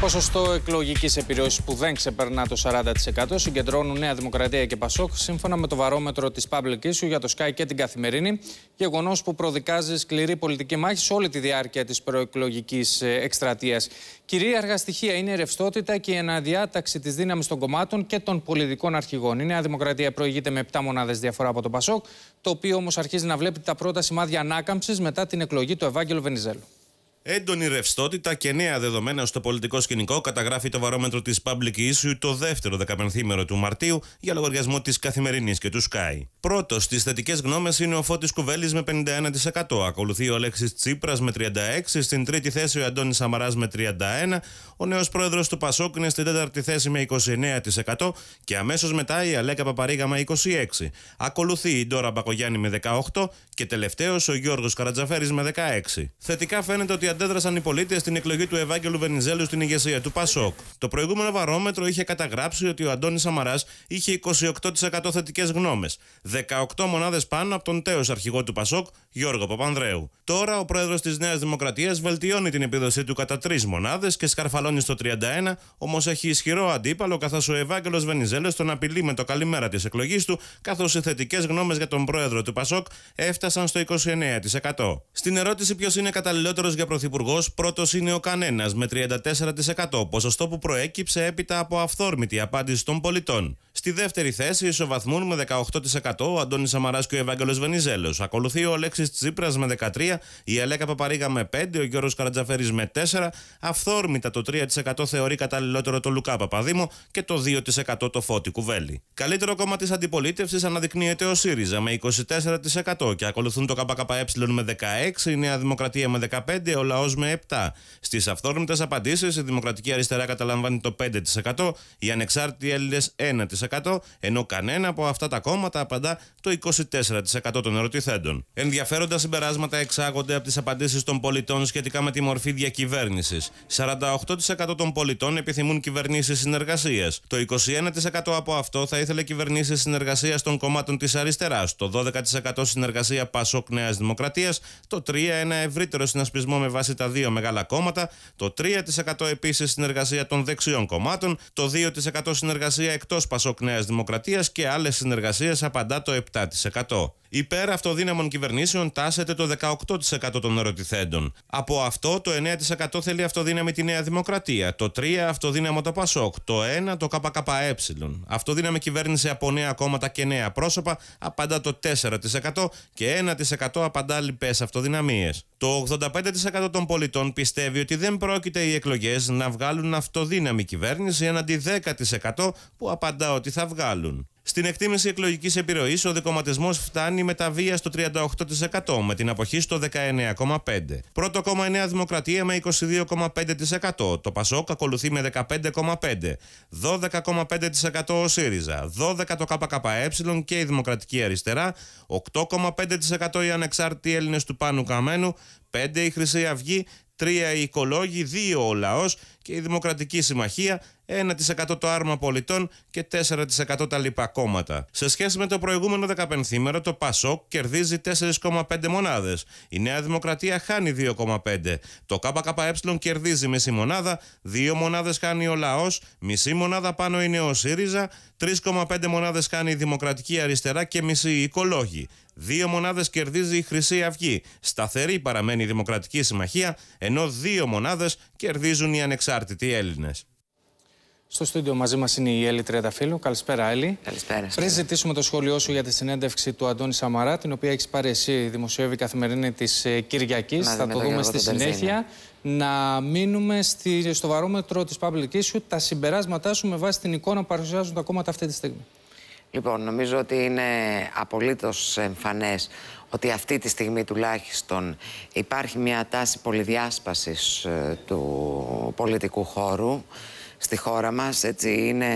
Ποσοστό εκλογικής επιρροής που δεν ξεπερνά το 40% συγκεντρώνουν Νέα Δημοκρατία και Πασόκ σύμφωνα με το βαρόμετρο της Public Issue για το Sky και την Καθημερινή. Γεγονός που προδικάζει σκληρή πολιτική μάχη σε όλη τη διάρκεια της προεκλογικής ε, εκστρατείας. Κυρίαρχα στοιχεία είναι η ρευστότητα και η αναδιάταξη της δύναμης των κομμάτων και των πολιτικών αρχηγών. Η Νέα Δημοκρατία προηγείται με 7 μονάδες διαφορά από τον Πασόκ, το οποίο όμως αρχίζει να βλέπει τα πρώτα σημάδια ανάκαμψης μετά την εκλογή του Ευάγγελου Βενιζέλου. Έντονη ρευστότητα και νέα δεδομένα στο πολιτικό σκηνικό καταγράφει το βαρόμετρο της Public Issue το δεύτερο δεκαπενθήμερο του Μαρτίου για λογαριασμό της Καθημερινής και του Sky. Πρώτος! Στις θετικές γνώμες είναι ο Φώτης κουβέλης με 51%, ακολουθεί ο Αλέξης τσίπρας με 36%, στην τρίτη θέση ο Αντώνης Σαμαράς με 31%, ο νέος πρόεδρος του Πασόκ είναι στην τέταρτη θέση με 29% και αμέσως μετά η Αλέκα Παπαρίγα με 26%. Ακολουθεί η Ντόρα Μπακογιάννη με 18% και τελευταίος ο Γιώργος Καρατζαφέρης με 16%. Θετικά φαίνεται ότι αντέδρασαν οι πολίτες στην εκλογή του Ευάγγελου Βενιζέλου στην ηγεσία του Πασόκ. Το προηγούμενο βαρόμετρο είχε καταγράψει ότι ο Αντώνης Σαμαράς είχε 28% θετικές γνώμες, 18 μονάδες πάνω από τον τέος αρχηγό του Πασόκ, Γιώργο Παπανδρέου. Τώρα ο πρόεδρος της Νέας Δημοκρατίας βελτιώνει την επίδοσή του κατά τρεις μονάδες και σκαρφαλώνει στο 31, όμως έχει ισχυρό αντίπαλο καθώς ο Ευάγγελος Βενιζέλος τον απειλεί με το καλημέρα της εκλογής του, καθώς οι θετικές γνώμες για τον πρόεδρο του Πασόκ έφτασαν στο 29%. Στην ερώτηση ποιος είναι καταλληλότερος για Πρωθυπουργός, πρώτος είναι ο κανένας με 34%, ποσοστό που προέκυψε έπειτα από αυθόρμητη απάντηση των πολιτών. Στη δεύτερη θέση ισοβαθμούν με 18% ο Αντώνης Σαμαράς και ο Ευάγγελος Βενιζέλος. Ακολουθεί ο Αλέξης Τσίπρας με 13%, η Ελέκα Παπαρίγα με 5%, ο Γιώργος Καρατζαφέρης με 4%. Αυθόρμητα το 3% θεωρεί καταλληλότερο το Λουκά Παπαδήμο και το 2% το Φώτη Κουβέλη. Καλύτερο κόμμα της αντιπολίτευσης αναδεικνύεται ο ΣΥΡΙΖΑ με 24% και ακολουθούν το ΚΚΕ με 16%, η Νέα Δημοκρατία με 15%, ο Λαός με 7%. Στις αυθόρμητες απαντήσεις η Δημοκρατική Αριστερά καταλαμβάνει το 5%, οι Ανεξάρτητη Έλληνε 1% ενώ κανένα από αυτά τα κόμματα απαντά το 24% των ερωτηθέντων. Ενδιαφέροντα συμπεράσματα εξάγονται από τις απαντήσεις των πολιτών σχετικά με τη μορφή διακυβέρνησης. 48% των πολιτών επιθυμούν κυβερνήσεις συνεργασίας. Το 21% από αυτό θα ήθελε κυβερνήσεις συνεργασίας των κομμάτων της αριστεράς. Το 12% συνεργασία Πασόκ Νέας Δημοκρατίας. Το 3% ένα ευρύτερο συνασπισμό με βάση τα δύο μεγάλα κόμματα. Το 3% επίσης συνεργασία των δεξιών κομμάτων. Το 2% συνεργασία εκτός Πασόκ Νέας Δημοκρατίας και άλλες συνεργασίες απαντά το 7%. Υπέρ αυτοδύναμων κυβερνήσεων τάσεται το 18% των ερωτηθέντων. Από αυτό το 9% θέλει αυτοδύναμη τη Νέα Δημοκρατία, το 3% αυτοδύναμο το ΠΑΣΟΚ, το 1% το ΚΚΕ. Αυτοδύναμη κυβέρνηση από νέα κόμματα και νέα πρόσωπα απαντά το 4% και 1% απαντά λοιπές αυτοδυναμίες. Το 85% των πολιτών πιστεύει ότι δεν πρόκειται οι εκλογές να βγάλουν αυτοδύναμη κυβέρνηση έναντι 10% που απαντά ότι θα βγάλουν. Στην εκτίμηση εκλογικής επιρροής, ο δικοματισμός φτάνει με τα βία στο 38%, με την αποχή στο 19,5%. Πρώτο Νέα Δημοκρατία με 22,5%. Το Πασόκ ακολουθεί με 15,5%. 12,5% ο ΣΥΡΙΖΑ. 12% το ΚΚΕ και η Δημοκρατική Αριστερά. 8,5% οι ανεξάρτητοι Έλληνες του Πάνου Καμένου. 5% η Χρυσή Αυγή. 3 οι οικολόγοι, 2 ο λαός και η Δημοκρατική Συμμαχία 1% το άρμα πολιτών και 4% τα λοιπά κόμματα. Σε σχέση με το προηγούμενο 15ήμερο, το ΠΑΣΟΚ κερδίζει 4,5 μονάδες. Η Νέα Δημοκρατία χάνει 2,5. Το ΚΚΕ κερδίζει μισή μονάδα, δύο μονάδες χάνει ο λαός, μισή μονάδα πάνω είναι ο ΣΥΡΙΖΑ, 3,5 μονάδες χάνει η Δημοκρατική Αριστερά και μισή η Οικολόγη. Δύο μονάδες κερδίζει η Χρυσή Αυγή. Σταθερή παραμένει η Δημοκρατική Συμμαχία, ενώ δύο μονάδες κερδίζουν οι ανεξάρτητοι Έλληνες. Στο στούντιο μαζί μας είναι η Έλλη Τριανταφύλλου. Καλησπέρα, Έλλη. Καλησπέρα. Πριν ζητήσουμε το σχόλιο σου για τη συνέντευξη του Αντώνη Σαμαρά, την οποία έχεις πάρει εσύ, δημοσιεύει καθημερινή της ε, Κυριακής. Θα το δούμε στη συνέχεια. Να μείνουμε στη, στο βαρόμετρο της Public Issue, τα συμπεράσματά σου με βάση την εικόνα που παρουσιάζουν τα κόμματα αυτή τη στιγμή. Λοιπόν, νομίζω ότι είναι απολύτως εμφανές ότι αυτή τη στιγμή τουλάχιστον υπάρχει μια τάση πολυδιάσπασης ε, του πολιτικού χώρου στη χώρα μας. Έτσι είναι,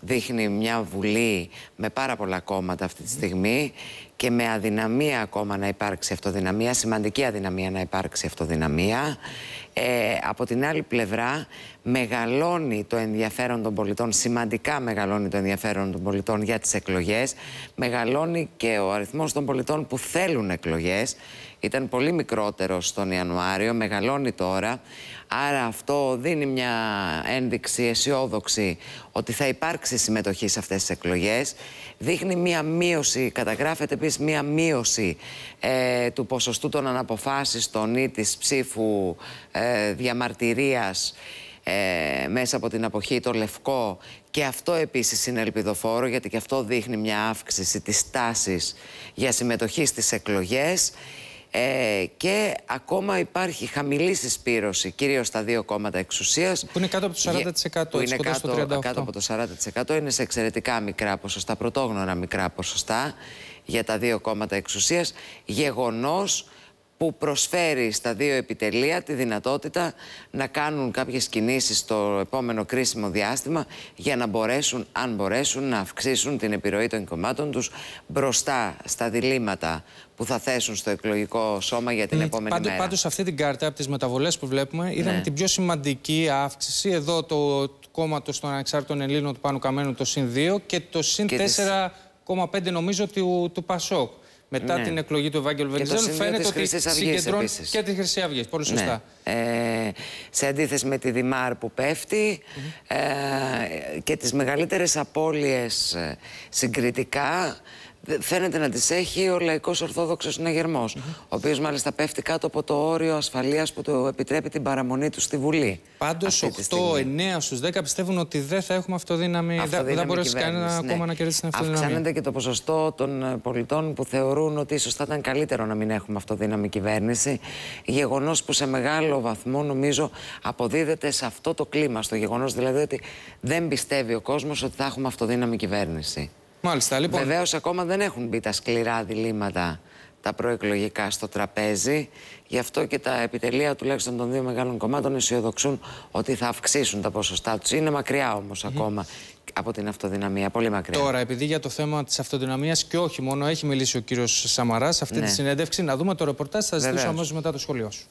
δείχνει μια βουλή με πάρα πολλά κόμματα αυτή τη στιγμή και με αδυναμία ακόμα να υπάρξει αυτοδυναμία, σημαντική αδυναμία να υπάρξει αυτοδυναμία. Ε, από την άλλη πλευρά μεγαλώνει το ενδιαφέρον των πολιτών, σημαντικά μεγαλώνει το ενδιαφέρον των πολιτών για τις εκλογές, μεγαλώνει και ο αριθμός των πολιτών που θέλουν εκλογές, ήταν πολύ μικρότερο τον Ιανουάριο, μεγαλώνει τώρα, άρα αυτό δίνει μια ένδειξη αισιόδοξη ότι θα υπάρξει συμμετοχή σε αυτές τις εκλογές, δείχνει μια μείωση, καταγράφεται μία μείωση ε, του ποσοστού των αναποφασεων ή της ψήφου ε, διαμαρτυρίας ε, μέσα από την αποχή το λευκό και αυτό επίσης είναι ελπιδοφόρο γιατί και αυτό δείχνει μια αύξηση της τάσης για συμμετοχή στις εκλογές ε, και ακόμα υπάρχει χαμηλή συσπήρωση κυρίως στα δύο κόμματα εξουσίας που είναι κάτω από το 40% που είναι κάτω, κάτω από το 40% είναι σε εξαιρετικά μικρά ποσοστά, πρωτόγνωρα μικρά ποσοστά για τα δύο κόμματα εξουσίας, γεγονός που προσφέρει στα δύο επιτελεία τη δυνατότητα να κάνουν κάποιες κινήσεις στο επόμενο κρίσιμο διάστημα για να μπορέσουν, αν μπορέσουν, να αυξήσουν την επιρροή των κομμάτων τους μπροστά στα διλήμματα που θα θέσουν στο εκλογικό σώμα για την ναι, επόμενη πάντως, μέρα. Πάντως σε αυτή την κάρτα από τις μεταβολές που βλέπουμε είδαμε ναι. την πιο σημαντική αύξηση εδώ το κόμμα των ανεξάρτητων Ελλήνων του Πάνου Καμένου το ΣΥΝ 2 και το ΣΥΝ 4 νομίζω του, του Πασόκ. Μετά ναι. την εκλογή του Ευάγγελου Βενιζέλου, φαίνεται ότι συγκεντρώνει επίσης. και τη Χρυσή Αυγή. Πολύ ναι. σωστά. Ε, σε αντίθεση με τη Δημάρ που πέφτει ε, και τις μεγαλύτερες απώλειες ε, συγκριτικά φαίνεται να τις έχει ο λαϊκός ορθόδοξος συναγερμός, mm ο οποίος μάλιστα πέφτει κάτω από το όριο ασφαλείας που του επιτρέπει την παραμονή του στη Βουλή. Πάντως 8-9 στους 10 πιστεύουν ότι δεν θα έχουμε αυτοδύναμη, αυτοδύναμη δεν θα μπορέσει κανένα ναι. ακόμα να κερδίσει την αυτοδύναμη. Αυξάνεται και το ποσοστό των ε, πολιτών που θεωρούν ότι ίσως θα ήταν καλύτερο να μην έχουμε αυτοδύναμη κυβέρνηση, γεγονός που σε μεγάλο βαθμό νομίζω αποδίδεται σε αυτό το κλίμα, στο γεγονός δηλαδή ότι δεν πιστεύει ο κόσμος ότι θα έχουμε αυτοδύναμη κυβέρνηση. Μάλιστα, λοιπόν. Βεβαίως, ακόμα δεν έχουν μπει τα σκληρά διλήμματα τα προεκλογικά στο τραπέζι. Γι' αυτό και τα επιτελεία τουλάχιστον των δύο μεγάλων κομμάτων αισιοδοξούν ότι θα αυξήσουν τα ποσοστά τους. Είναι μακριά όμως ακόμα από την αυτοδυναμία. Πολύ μακριά. Τώρα, επειδή για το θέμα της αυτοδυναμίας και όχι μόνο έχει μιλήσει ο κύριος Σαμαράς σε αυτή τη ναι. συνέντευξη, να δούμε το ρεπορτάζ. Θα ζητήσω αμέσως μετά το σχολείο σου.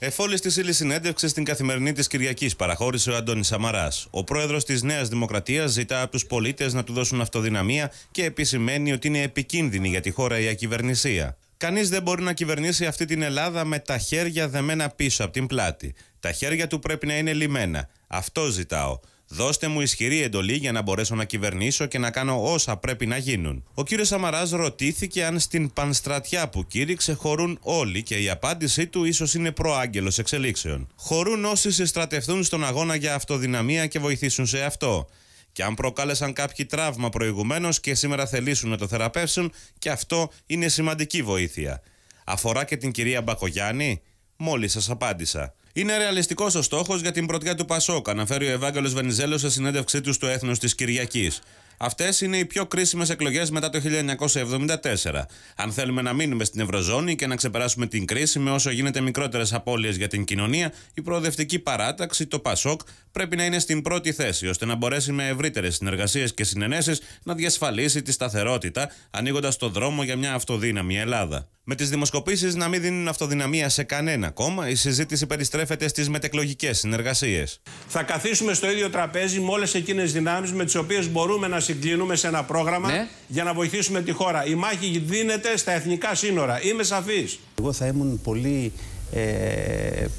Εφόλη τη ύλη συνέντευξη στην καθημερινή της Κυριακής παραχώρησε ο Αντώνη Σαμαράς. Ο πρόεδρος της Νέας Δημοκρατίας ζητά από τους πολίτες να του δώσουν αυτοδυναμία και επισημαίνει ότι είναι επικίνδυνη για τη χώρα η ακυβερνησία. Κανείς δεν μπορεί να κυβερνήσει αυτή την Ελλάδα με τα χέρια δεμένα πίσω από την πλάτη. Τα χέρια του πρέπει να είναι λιμένα. Αυτό ζητάω. Δώστε μου ισχυρή εντολή για να μπορέσω να κυβερνήσω και να κάνω όσα πρέπει να γίνουν. Ο κύριος Σαμαράς ρωτήθηκε αν στην πανστρατιά που κήρυξε χωρούν όλοι και η απάντησή του ίσως είναι προάγγελος εξελίξεων. Χωρούν όσοι συστρατευτούν στον αγώνα για αυτοδυναμία και βοηθήσουν σε αυτό. Και αν προκάλεσαν κάποιοι τραύμα προηγουμένως και σήμερα θελήσουν να το θεραπεύσουν, και αυτό είναι σημαντική βοήθεια. Αφορά και την κυρία Μπακογιάννη, μόλις σας απάντησα. Είναι ρεαλιστικός ο στόχος για την πρωτιά του Πασόκ, αναφέρει ο Ευάγγελος Βενιζέλος σε συνέντευξή του στο Έθνος της Κυριακής. Αυτές είναι οι πιο κρίσιμες εκλογές μετά το 1974. Αν θέλουμε να μείνουμε στην Ευρωζώνη και να ξεπεράσουμε την κρίση με όσο γίνεται μικρότερες απώλειες για την κοινωνία, η προοδευτική παράταξη, το ΠΑΣΟΚ, πρέπει να είναι στην πρώτη θέση, ώστε να μπορέσει με ευρύτερες συνεργασίες και συνενέσεις να διασφαλίσει τη σταθερότητα, ανοίγοντας το δρόμο για μια αυτοδύναμη Ελλάδα. Με τις δημοσκοπήσεις να μην δίνουν αυτοδυναμία σε κανένα κόμμα, η συζήτηση περιστρέφεται στις μετεκλογικές συνεργασίες. Θα καθίσουμε στο ίδιο τραπέζι με όλες εκείνες δυνάμεις με τις οποίες μπορούμε να συγκλίνουμε σε ένα πρόγραμμα ναι. για να βοηθήσουμε τη χώρα. Η μάχη δίνεται στα εθνικά σύνορα. Είμαι σαφής. Εγώ θα ήμουν πολύ ε,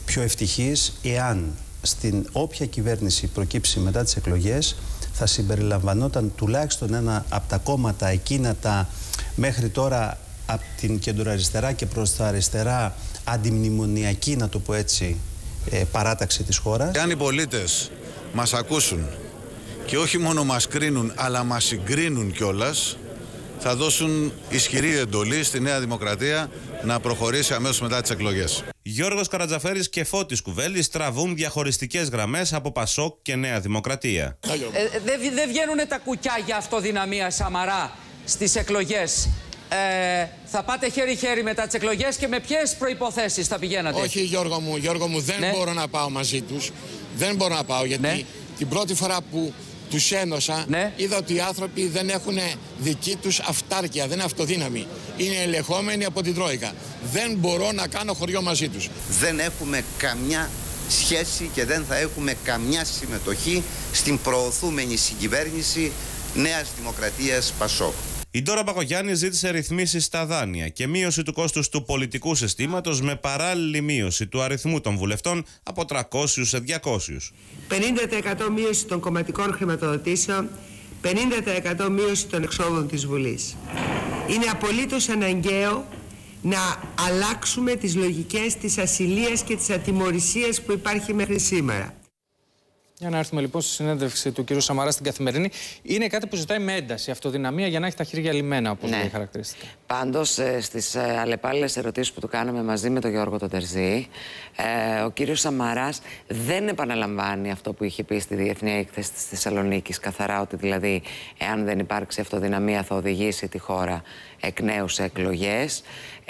πιο ευτυχής εάν στην όποια κυβέρνηση προκύψει μετά τις εκλογές θα συμπεριλαμβανόταν τουλάχιστον ένα από τα κόμματα εκείνα τα μέχρι τώρα από την κεντροαριστερά και προς τα αριστερά αντιμνημονιακή, να το πω έτσι, ε, παράταξη της χώρας. Αν οι πολίτες μας ακούσουν και όχι μόνο μας κρίνουν αλλά μας συγκρίνουν κιόλας, θα δώσουν ισχυρή εντολή στη Νέα Δημοκρατία να προχωρήσει αμέσως μετά τις εκλογές. Γιώργος Καρατζαφέρης και Φώτης Κουβέλης τραβούν διαχωριστικές γραμμές από Πασόκ και Νέα Δημοκρατία. Ε, ε, δεν βγαίνουν τα κουκιά για αυτοδυναμία Σαμαρά στις εκλογές. Ε, θα πάτε χέρι-χέρι μετά τις εκλογές και με ποιες προποθέσει θα πηγαίνατε. Όχι, Γιώργο μου, Γιώργο μου δεν ναι. μπορώ να πάω μαζί τους. Δεν μπορώ να πάω γιατί ναι. την πρώτη φορά που τους ένωσα, ναι. είδα ότι οι άνθρωποι δεν έχουν δική τους αυτάρκεια, δεν είναι αυτοδύναμη. Είναι ελεγχόμενοι από την Τρόικα. Δεν μπορώ να κάνω χωριό μαζί τους. Δεν έχουμε καμιά σχέση και δεν θα έχουμε καμιά συμμετοχή στην προωθούμενη συγκυβέρνηση Νέας Δημοκρατίας Πασόκ. Η Ντόρα Μπακογιάννη ζήτησε ρυθμίσεις στα δάνεια και μείωση του κόστους του πολιτικού συστήματος με παράλληλη μείωση του αριθμού των βουλευτών από 300 σε 200. 50% μείωση των κομματικών χρηματοδοτήσεων, 50% μείωση των εξόδων της Βουλής. Είναι απολύτως αναγκαίο να αλλάξουμε τις λογικές της ασυλίας και της ατιμορρησίας που υπάρχει μέχρι σήμερα. Για να έρθουμε λοιπόν στη συνέντευξη του κ. Σαμαρά στην καθημερινή. Είναι κάτι που ζητάει με ένταση, αυτοδυναμία για να έχει τα χέρια λιμένα, όπως ναι. χαρακτηριστικά. Πάντως, ε, στις ε, αλλεπάλληλες ερωτήσεις που του κάναμε μαζί με τον Γιώργο τον Τερζή, ε, ο κ. Σαμαράς δεν επαναλαμβάνει αυτό που είχε πει στη Διεθνή Έκθεση της Θεσσαλονίκης. Καθαρά ότι δηλαδή, εάν δεν υπάρξει αυτοδυναμία, θα οδηγήσει τη χώρα εκ νέους σε εκλογές.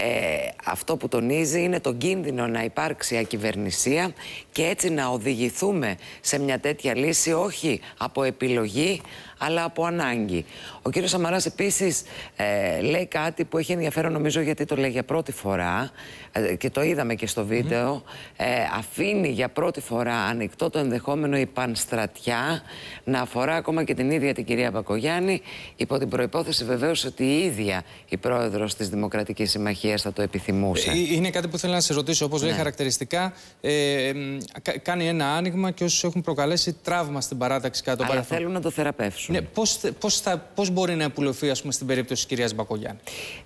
Ε, αυτό που τονίζει είναι το κίνδυνο να υπάρξει ακυβερνησία και έτσι να οδηγηθούμε σε μια τέτοια λύση όχι από επιλογή αλλά από ανάγκη. Ο κύριος Σαμαράς επίσης ε, λέει κάτι που έχει ενδιαφέρον νομίζω γιατί το λέει για πρώτη φορά ε, και το είδαμε και στο βίντεο ε, αφήνει για πρώτη φορά ανοιχτό το ενδεχόμενο η πανστρατιά να αφορά ακόμα και την ίδια την κυρία Πακογιάννη υπό την προϋπόθεση βεβαίως ότι η ίδια η πρόεδρος της Δημοκρατικής Συμμαχίας θα το επιθυμούσε. Ε, ε, είναι κάτι που θέλω να σε ρωτήσω. Όπως λέει ναι. χαρακτηριστικά, ε, κάνει ένα άνοιγμα και όσους έχουν προκαλέσει τραύμα στην παράταξη κάτω από Αλλά θέλουν να το θεραπεύσουν. Ναι, Πώς πώς μπορεί να επουλωθεί, στην περίπτωση της κυρίας Μπακογιάννη.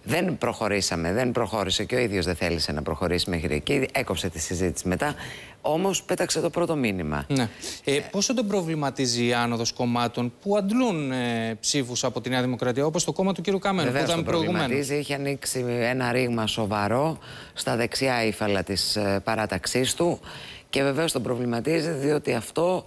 Δεν προχωρήσαμε, δεν προχώρησε και ο ίδιος δεν θέλησε να προχωρήσει μέχρι εκεί. Έκοψε τη συζήτηση μετά. Όμως πέταξε το πρώτο μήνυμα. Ναι. Ε, πόσο τον προβληματίζει η άνοδος κομμάτων που αντλούν ε, ψήφους από τη Νέα Δημοκρατία, όπως το κόμμα του κ. Κάμερον, που ήταν προηγουμένω. Είχε ανοίξει ένα ρήγμα σοβαρό στα δεξιά ύφαλα της ε, παράταξής του και βεβαίως τον προβληματίζει διότι αυτό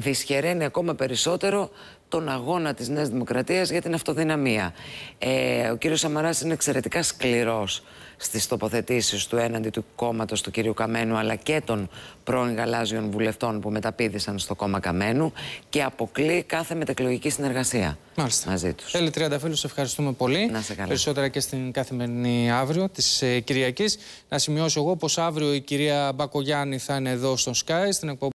δυσχεραίνει ακόμα περισσότερο τον αγώνα της Νέας Δημοκρατίας για την αυτοδυναμία. Ε, ο κύριος Σαμαράς είναι εξαιρετικά σκληρός στις τοποθετήσεις του έναντι του κόμματος του κυρίου Καμένου αλλά και των πρώην γαλάζιων βουλευτών που μεταπίδησαν στο κόμμα Καμένου και αποκλεί κάθε μετακλογική συνεργασία Μάλιστα. μαζί τους. Τέλει 30 φίλους, ευχαριστούμε πολύ. Να σε καλά. Περισσότερα και στην καθημερινή αύριο της ε, Κυριακής. Να σημειώσω εγώ πως αύριο η κυρία Μπακογιάννη θα είναι εδώ στο Sky στην εκπομπή